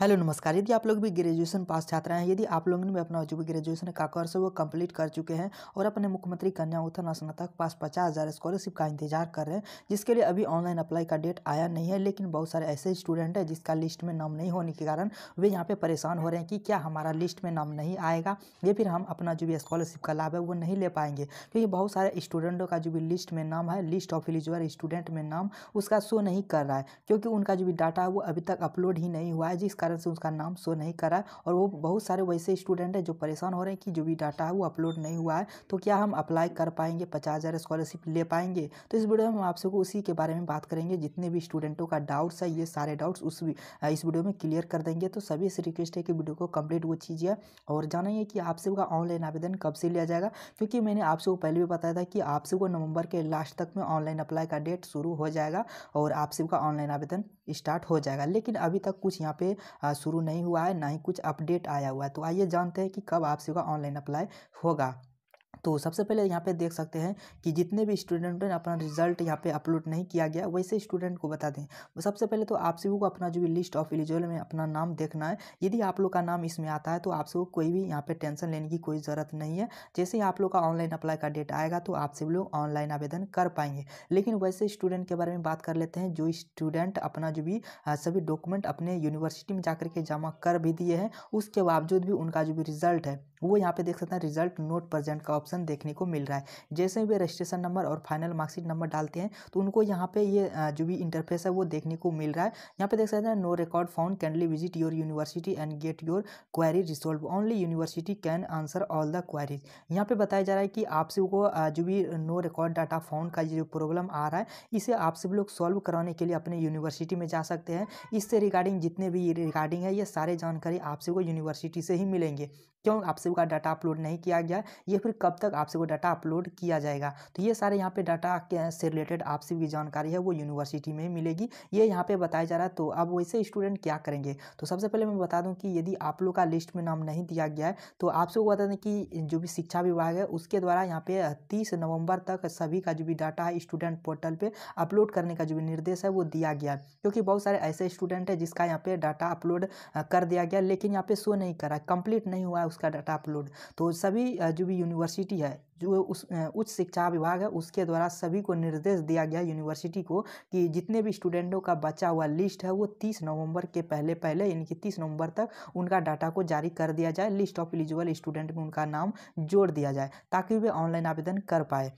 hello नमस्कार यदि आप लोग भी ग्रेजुएशन पास छात्र हैं यदि आप लोगों ने भी अपना जो भी ग्रेजुएशन का कोर्स है वो कंप्लीट कर चुके हैं और अपने मुख्यमंत्री कन्या उत्थान स्नातक पास पचास हज़ार स्कॉलरशिप का इंतजार कर रहे हैं जिसके लिए अभी ऑनलाइन अप्लाई का डेट आया नहीं है लेकिन बहुत सारे ऐसे स्टूडेंट हैं जिसका लिस्ट में नाम नहीं होने के कारण वे यहाँ पर परेशान हो रहे हैं कि क्या हमारा लिस्ट में नाम नहीं आएगा या फिर हम अपना जो भी स्कॉलरशिप का लाभ है वो नहीं ले पाएंगे क्योंकि तो बहुत सारे स्टूडेंटों का जो भी लिस्ट में नाम है लिस्ट ऑफ एलिजिबल स्टूडेंट में नाम उसका शो नहीं कर रहा है क्योंकि उनका जो भी डाटा है वो अभी तक अपलोड ही नहीं हुआ है जिसका कारण से उसका नाम शो नहीं कर रहा है और वो बहुत सारे वैसे स्टूडेंट हैं जो परेशान हो रहे हैं कि जो भी डाटा है वो अपलोड नहीं हुआ है तो क्या हम अप्लाई कर पाएंगे पचास हज़ार स्कॉलरशिप ले पाएंगे तो इस वीडियो में हम आपसे को उसी के बारे में बात करेंगे जितने भी स्टूडेंटों का डाउट्स है ये सारे डाउट्स उस इस वीडियो में क्लियर कर देंगे तो सभी से रिक्वेस्ट है कि वीडियो को कम्प्लीट वो है और जानेंगे कि आपसे का ऑनलाइन आवेदन कब से लिया जाएगा क्योंकि मैंने आपसे को पहले भी बताया था कि आपसे को नवंबर के लास्ट तक में ऑनलाइन अप्लाई का डेट शुरू हो जाएगा और आपसे का ऑनलाइन आवेदन स्टार्ट हो जाएगा लेकिन अभी तक कुछ यहाँ पे शुरू नहीं हुआ है ना ही कुछ अपडेट आया हुआ है तो आइए जानते हैं कि कब आपसे होगा ऑनलाइन अप्लाई होगा तो सबसे पहले यहाँ पे देख सकते हैं कि जितने भी स्टूडेंट ने अपना रिजल्ट यहाँ पे अपलोड नहीं किया गया वैसे स्टूडेंट को बता दें सबसे पहले तो आप सभी को अपना जो भी लिस्ट ऑफ एलिजिबल में अपना नाम देखना है यदि आप लोग का नाम इसमें आता है तो आप सबको कोई भी यहाँ पर टेंशन लेने की कोई ज़रूरत नहीं है जैसे ही आप लोग का ऑनलाइन अप्लाई का डेट आएगा तो आप सभी लोग ऑनलाइन आवेदन कर पाएंगे लेकिन वैसे स्टूडेंट के बारे में बात कर लेते हैं जो स्टूडेंट अपना जो भी सभी डॉक्यूमेंट अपने यूनिवर्सिटी में जा के जमा कर भी दिए हैं उसके बावजूद भी उनका जो भी रिजल्ट है वो यहाँ पे देख सकते हैं रिजल्ट नोट प्रेजेंट का ऑप्शन देखने को मिल रहा है जैसे वे रजिस्ट्रेशन नंबर और फाइनल मार्कशीट नंबर डालते हैं तो उनको यहाँ पे ये जो भी इंटरफेस है वो देखने को मिल रहा है यहाँ पे देख सकते हैं no record found kindly visit your university and get your query resolve only university can answer all the queries यहाँ पर बताया जा रहा है कि आपसे को जो भी नो रिकॉर्ड डाटा फाउंड का जो प्रॉब्लम आ रहा है इसे आप सब लोग सॉल्व कराने के लिए अपने यूनिवर्सिटी में जा सकते हैं इससे रिगार्डिंग जितने भी रिगार्डिंग है ये सारे जानकारी आपसे को यूनिवर्सिटी से ही मिलेंगे क्यों आपसे आपसे का डाटा अपलोड नहीं किया गया ये फिर कब तक आपसे वो डाटा अपलोड किया जाएगा तो ये सारे यहाँ पे डाटा से रिलेटेड आपसे भी जानकारी है वो यूनिवर्सिटी में मिलेगी ये यहाँ पे बताया जा रहा है तो अब वैसे स्टूडेंट क्या करेंगे तो सबसे पहले मैं बता दूँ कि यदि आप लोग का लिस्ट में नाम नहीं दिया गया है तो आप सबको बता दें कि जो भी शिक्षा विभाग है उसके द्वारा यहाँ पे तीस नवंबर तक सभी का जो भी डाटा है स्टूडेंट पोर्टल पर अपलोड करने का जो भी निर्देश है वो दिया गया क्योंकि बहुत सारे ऐसे स्टूडेंट है जिसका यहाँ पे डाटा अपलोड कर दिया गया लेकिन यहाँ पे शो नहीं करा कंप्लीट नहीं हुआ है उसका डाटा अपलोड तो सभी जो भी यूनिवर्सिटी है जो उस उच्च शिक्षा विभाग है उसके द्वारा सभी को निर्देश दिया गया यूनिवर्सिटी को कि जितने भी स्टूडेंटों का बचा हुआ लिस्ट है वो तीस नवंबर के पहले पहले यानी कि तीस नवंबर तक उनका डाटा को जारी कर दिया जाए लिस्ट ऑफ एलिजिबल स्टूडेंट में उनका नाम जोड़ दिया जाए ताकि वे ऑनलाइन आवेदन कर पाए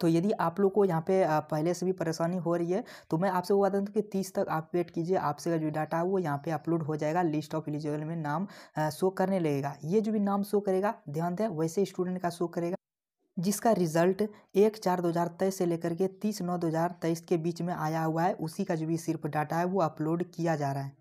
तो यदि आप लोग को यहाँ पे पहले से भी परेशानी हो रही है तो मैं आपसे वो बता दूँ कि तीस तक आप वेट कीजिए आपसे जो डाटा है वो यहाँ पे अपलोड हो जाएगा लिस्ट ऑफ एलिजिबल में नाम शो करने लगेगा ये जो भी नाम शो करेगा ध्यान दें वैसे स्टूडेंट का शो करेगा जिसका रिजल्ट एक चार दो हज़ार तेईस से लेकर के तीस नौ दो हज़ार तेईस के बीच में आया हुआ है उसी का जो भी सिर्फ डाटा है वो अपलोड किया जा रहा है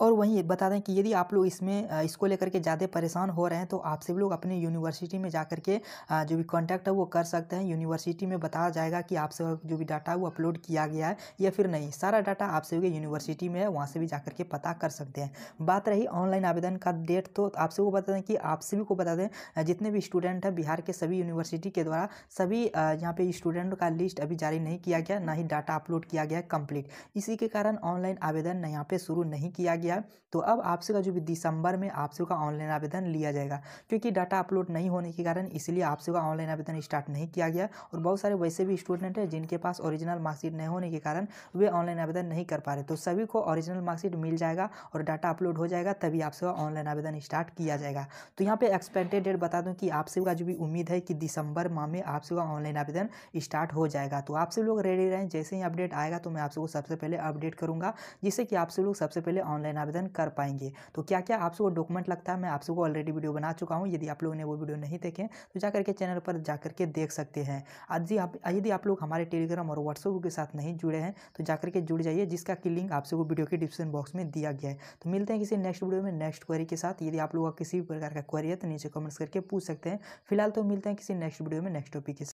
और वहीं बता दें कि यदि आप लोग इसमें इसको लेकर के ज़्यादा परेशान हो रहे हैं तो आप सभी लोग अपने यूनिवर्सिटी में जा कर के जो भी कॉन्टैक्ट है वो कर सकते हैं यूनिवर्सिटी में बताया जाएगा कि आपसे जो भी डाटा है वो अपलोड किया गया है या फिर नहीं सारा डाटा आप सभी यूनिवर्सिटी में है वहाँ से भी जा के पता कर सकते हैं बात रही ऑनलाइन आवेदन का डेट तो आप सभी को बता दें कि आप सभी को बता दें जितने भी स्टूडेंट हैं बिहार के सभी यूनिवर्सिटी के द्वारा सभी यहाँ पर स्टूडेंट का लिस्ट अभी जारी नहीं किया गया ना ही डाटा अपलोड किया गया कम्प्लीट इसी के कारण ऑनलाइन आवेदन यहाँ पर शुरू नहीं किया गया गया तो अब आपसे का जो भी दिसंबर में आपसे का ऑनलाइन आवेदन लिया जाएगा क्योंकि डाटा अपलोड नहीं होने के कारण इसलिए आपसे का ऑनलाइन आवेदन स्टार्ट नहीं किया गया और बहुत सारे वैसे भी स्टूडेंट हैं जिनके पास ओरिजिनल मार्कशीट नहीं होने के कारण वे ऑनलाइन आवेदन नहीं कर पा रहे तो सभी को ऑरिजिनल मार्कशीट मिल जाएगा और डाटा अपलोड हो जाएगा तभी आपसे का ऑनलाइन आवेदन स्टार्ट किया जाएगा तो यहाँ पे एक्सपेक्टेड डेट बता दूँ कि आपसे का जो भी उम्मीद है कि दिसंबर माह में आपसे का ऑनलाइन आवेदन स्टार्ट हो जाएगा तो आपसे लोग रेडी रहें जैसे ही अपडेट आएगा तो मैं आपसे सबसे पहले अपडेट करूँगा जिससे कि आपसे लोग सबसे पहले ऑनलाइन ऑनलाइन आवेदन कर पाएंगे तो क्या क्या आप सबको डॉक्यूमेंट लगता है मैं आप सबको ऑलरेडी वीडियो बना चुका हूँ यदि आप लोगों ने वो वीडियो नहीं देखे तो जाकर के चैनल पर जाकर के देख सकते हैं आज आप यदि आप लोग हमारे टेलीग्राम और व्हाट्सअप के साथ नहीं जुड़े हैं तो जाकर के जुड़ जाइए जिसका की लिंक आप सबको वीडियो के डिस्क्रिप्शन बॉक्स में दिया गया है तो मिलते हैं किसी नेक्स्ट वीडियो में नेक्स्ट क्वेरी के साथ यदि आप लोगों का किसी भी प्रकार का क्वेरी है तो नीचे कमेंट्स करके पूछ सकते हैं फिलहाल तो मिलते हैं किसी नेक्स्ट वीडियो में नेक्स्ट टॉपिक के साथ